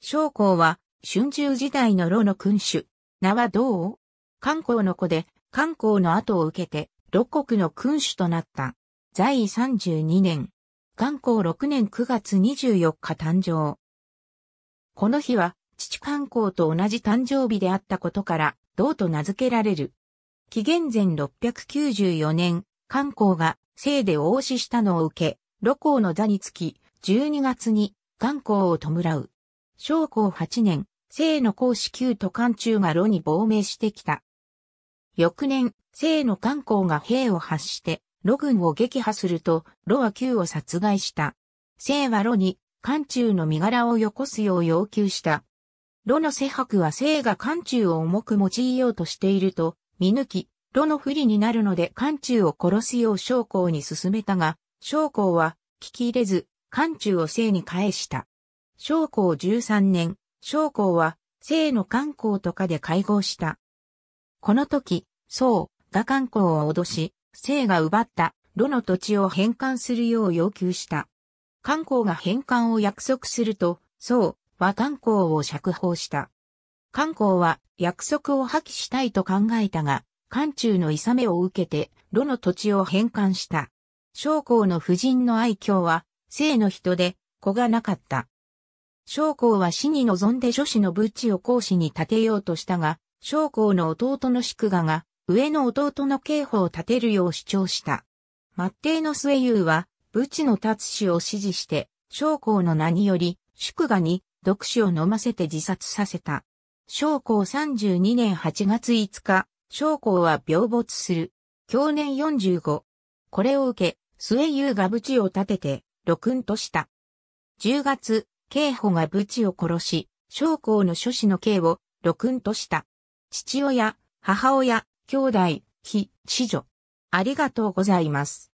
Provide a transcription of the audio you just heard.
将校は、春秋時代の炉の君主。名はどう漢光の子で、漢光の後を受けて、六国の君主となった。在位32年。漢光6年9月24日誕生。この日は、父漢光と同じ誕生日であったことから、道と名付けられる。紀元前694年、漢光が聖で応死したのを受け、露光の座につき、12月に漢光を弔う。昭光8年、聖の公子旧都官中が炉に亡命してきた。翌年、聖の官公が兵を発して、炉軍を撃破すると、炉は旧を殺害した。聖は炉に、官中の身柄をよこすよう要求した。炉の世伯は聖が官中を重く用いようとしていると、見抜き、炉の不利になるので官中を殺すよう昭光に進めたが、昭光は、聞き入れず、官中を聖に返した。昭光13年、昭光は、生の観光とかで会合した。この時、宋が観光を脅し、生が奪った、炉の土地を返還するよう要求した。観光が返還を約束すると、宋は観光を釈放した。観光は約束を破棄したいと考えたが、観中の諌めを受けて、炉の土地を返還した。昭光の夫人の愛嬌は、生の人で、子がなかった。将校は死に臨んで女子の仏地を講師に立てようとしたが、将校の弟の宿賀が、上の弟の刑法を立てるよう主張した。末帝の末優は、仏地の達氏を支持して、将校の名により、宿賀に毒死を飲ませて自殺させた。将校32年8月5日、将校は病没する。去年45。これを受け、末優が仏地を立てて、六君とした。10月、刑保が武智を殺し、将校の諸子の刑を六君とした。父親、母親、兄弟、非、子女。ありがとうございます。